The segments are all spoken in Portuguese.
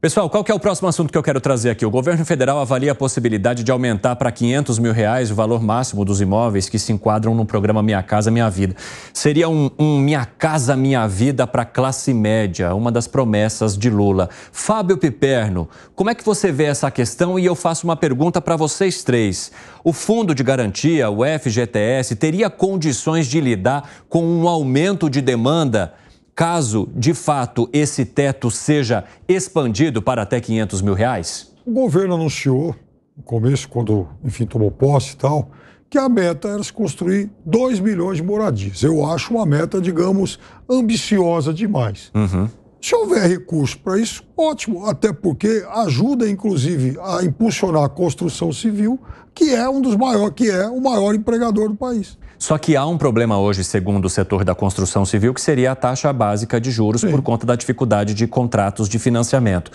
Pessoal, qual é o próximo assunto que eu quero trazer aqui? O governo federal avalia a possibilidade de aumentar para 500 mil reais o valor máximo dos imóveis que se enquadram no programa Minha Casa Minha Vida. Seria um, um Minha Casa Minha Vida para classe média, uma das promessas de Lula. Fábio Piperno, como é que você vê essa questão? E eu faço uma pergunta para vocês três. O Fundo de Garantia, o FGTS, teria condições de lidar com um aumento de demanda? caso de fato esse teto seja expandido para até 500 mil reais? O governo anunciou, no começo, quando, enfim, tomou posse e tal, que a meta era se construir 2 milhões de moradias. Eu acho uma meta, digamos, ambiciosa demais. Uhum. Se houver recurso para isso, ótimo, até porque ajuda, inclusive, a impulsionar a construção civil, que é um dos maiores, que é o maior empregador do país. Só que há um problema hoje, segundo o setor da construção civil, que seria a taxa básica de juros Sim. por conta da dificuldade de contratos de financiamento.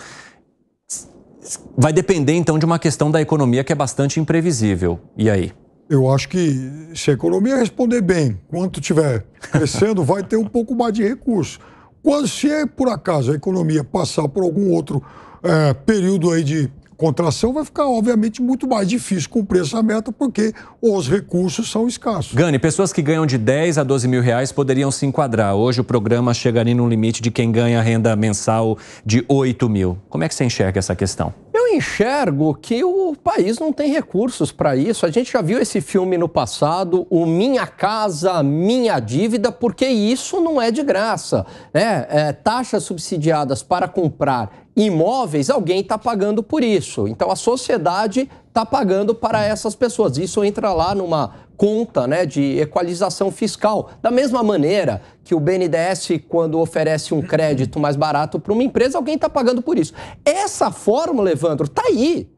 Vai depender então de uma questão da economia que é bastante imprevisível. E aí? Eu acho que se a economia responder bem, quanto tiver crescendo, vai ter um pouco mais de recurso. Quando se é por acaso a economia passar por algum outro é, período aí de contração vai ficar, obviamente, muito mais difícil cumprir essa meta porque os recursos são escassos. Gani, pessoas que ganham de 10 a 12 mil reais poderiam se enquadrar. Hoje o programa chegaria no limite de quem ganha renda mensal de 8 mil. Como é que você enxerga essa questão? Eu enxergo que o país não tem recursos para isso. A gente já viu esse filme no passado, o Minha Casa, Minha Dívida, porque isso não é de graça. Né? É, taxas subsidiadas para comprar imóveis, alguém está pagando por isso. Então a sociedade está pagando para essas pessoas. Isso entra lá numa conta né, de equalização fiscal. Da mesma maneira que o BNDES, quando oferece um crédito mais barato para uma empresa, alguém está pagando por isso. Essa fórmula, Evandro, está aí.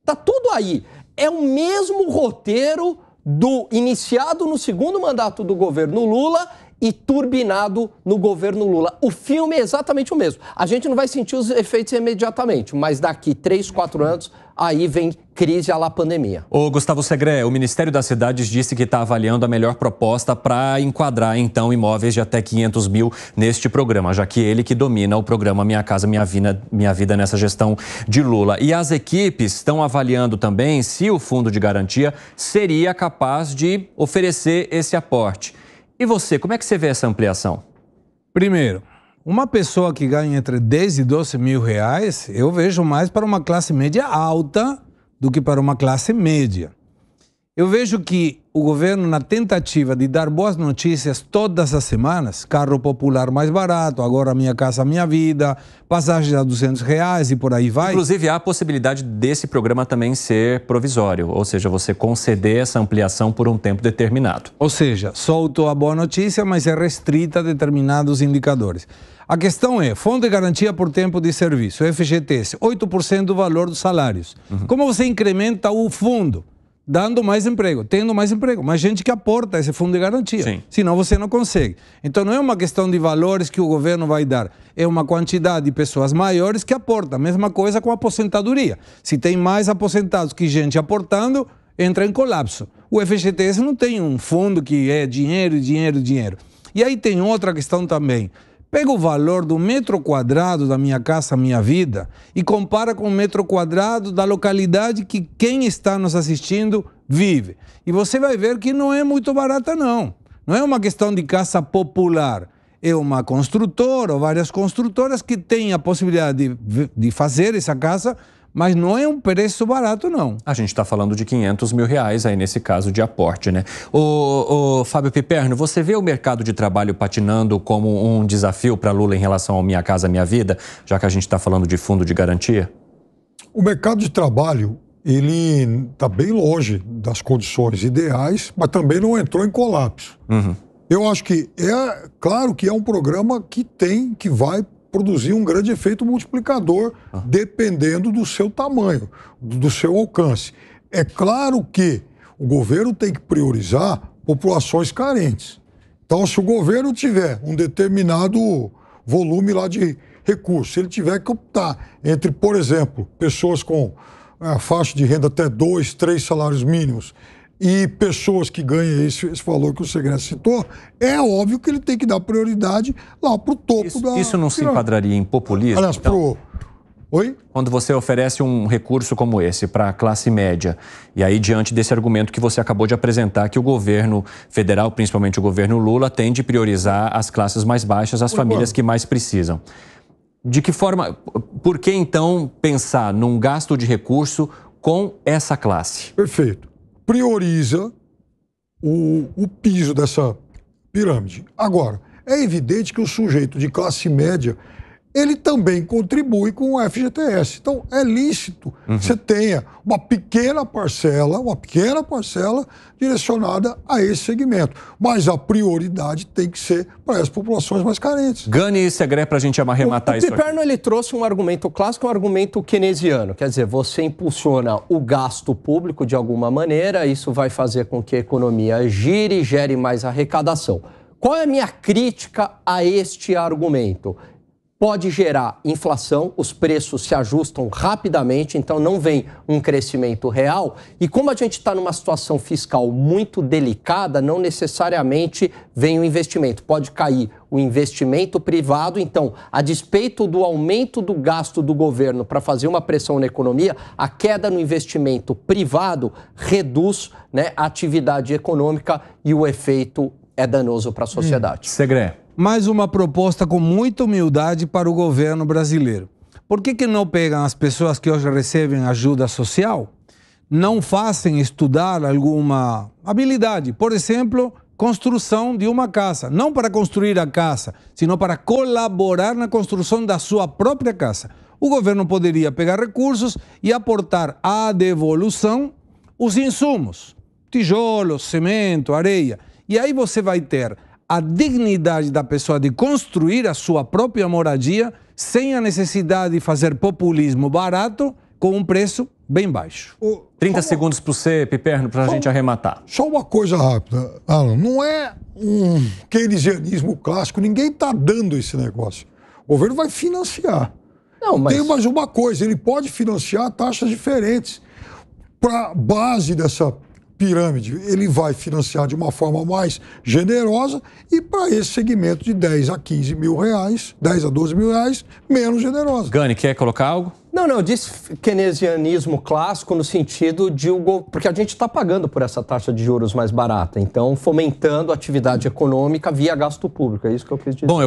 Está tudo aí. É o mesmo roteiro do iniciado no segundo mandato do governo Lula e turbinado no governo Lula. O filme é exatamente o mesmo. A gente não vai sentir os efeitos imediatamente, mas daqui 3, 4 anos aí vem crise à la pandemia. Ô Gustavo Segre, o Ministério das Cidades disse que está avaliando a melhor proposta para enquadrar, então, imóveis de até 500 mil neste programa, já que ele que domina o programa Minha Casa Minha Vida, Minha Vida nessa gestão de Lula. E as equipes estão avaliando também se o Fundo de Garantia seria capaz de oferecer esse aporte. E você, como é que você vê essa ampliação? Primeiro, uma pessoa que ganha entre 10 e 12 mil reais, eu vejo mais para uma classe média alta do que para uma classe média. Eu vejo que o governo, na tentativa de dar boas notícias todas as semanas, carro popular mais barato, agora minha casa, minha vida, passagem a 200 reais e por aí vai. Inclusive, há a possibilidade desse programa também ser provisório, ou seja, você conceder essa ampliação por um tempo determinado. Ou seja, solto a boa notícia, mas é restrita a determinados indicadores. A questão é, Fundo de Garantia por Tempo de Serviço, FGTS, 8% do valor dos salários. Uhum. Como você incrementa o fundo? dando mais emprego, tendo mais emprego, mais gente que aporta esse fundo de garantia. Sim. Senão você não consegue. Então não é uma questão de valores que o governo vai dar, é uma quantidade de pessoas maiores que aportam. Mesma coisa com a aposentadoria. Se tem mais aposentados que gente aportando, entra em colapso. O FGTS não tem um fundo que é dinheiro, dinheiro, dinheiro. E aí tem outra questão também. Pega o valor do metro quadrado da minha casa, minha vida, e compara com o metro quadrado da localidade que quem está nos assistindo vive. E você vai ver que não é muito barata, não. Não é uma questão de casa popular. É uma construtora ou várias construtoras que têm a possibilidade de, de fazer essa casa mas não é um preço barato, não. A gente está falando de 500 mil reais aí nesse caso de aporte, né? O, o Fábio Piperno, você vê o mercado de trabalho patinando como um desafio para Lula em relação ao Minha Casa Minha Vida, já que a gente está falando de fundo de garantia? O mercado de trabalho ele está bem longe das condições ideais, mas também não entrou em colapso. Uhum. Eu acho que é claro que é um programa que tem, que vai produzir um grande efeito multiplicador, ah. dependendo do seu tamanho, do seu alcance. É claro que o governo tem que priorizar populações carentes. Então, se o governo tiver um determinado volume lá de recursos, se ele tiver que optar entre, por exemplo, pessoas com eh, faixa de renda até dois, três salários mínimos e pessoas que ganham esse, esse valor que o Segredo citou, é óbvio que ele tem que dar prioridade lá para o topo isso, da. Isso não se enquadraria em populismo? Aliás, então, pro... Oi? Quando você oferece um recurso como esse para a classe média, e aí diante desse argumento que você acabou de apresentar, que o governo federal, principalmente o governo Lula, tende a priorizar as classes mais baixas, as Oi, famílias que mais precisam. De que forma. Por que então pensar num gasto de recurso com essa classe? Perfeito prioriza o, o piso dessa pirâmide. Agora, é evidente que o sujeito de classe média ele também contribui com o FGTS. Então, é lícito uhum. que você tenha uma pequena parcela, uma pequena parcela direcionada a esse segmento. Mas a prioridade tem que ser para as populações mais carentes. Gane e Segré, é para a gente arrematar o, o isso. O Piperno ele trouxe um argumento clássico, um argumento keynesiano. Quer dizer, você impulsiona o gasto público de alguma maneira, isso vai fazer com que a economia gire e gere mais arrecadação. Qual é a minha crítica a este argumento? pode gerar inflação, os preços se ajustam rapidamente, então não vem um crescimento real. E como a gente está numa situação fiscal muito delicada, não necessariamente vem o investimento. Pode cair o investimento privado, então, a despeito do aumento do gasto do governo para fazer uma pressão na economia, a queda no investimento privado reduz né, a atividade econômica e o efeito é danoso para a sociedade. Hum, segredo mais uma proposta com muita humildade para o governo brasileiro. Por que, que não pegam as pessoas que hoje recebem ajuda social? Não fazem estudar alguma habilidade. Por exemplo, construção de uma casa. Não para construir a casa, sino para colaborar na construção da sua própria casa. O governo poderia pegar recursos e aportar à devolução os insumos: tijolo, cimento, areia. E aí você vai ter a dignidade da pessoa de construir a sua própria moradia sem a necessidade de fazer populismo barato com um preço bem baixo. O, 30 uma, segundos para você, Piperno, para a gente arrematar. Só uma coisa rápida, Alan. Não é um keynesianismo clássico, ninguém está dando esse negócio. O governo vai financiar. Não, mas... Tem mais uma coisa, ele pode financiar taxas diferentes para a base dessa pirâmide, ele vai financiar de uma forma mais generosa e para esse segmento de 10 a 15 mil reais, 10 a 12 mil reais, menos generosa. Gani, quer colocar algo? Não, não, eu disse keynesianismo clássico no sentido de o. Porque a gente está pagando por essa taxa de juros mais barata, então fomentando a atividade econômica via gasto público, é isso que eu quis dizer. Bom, eu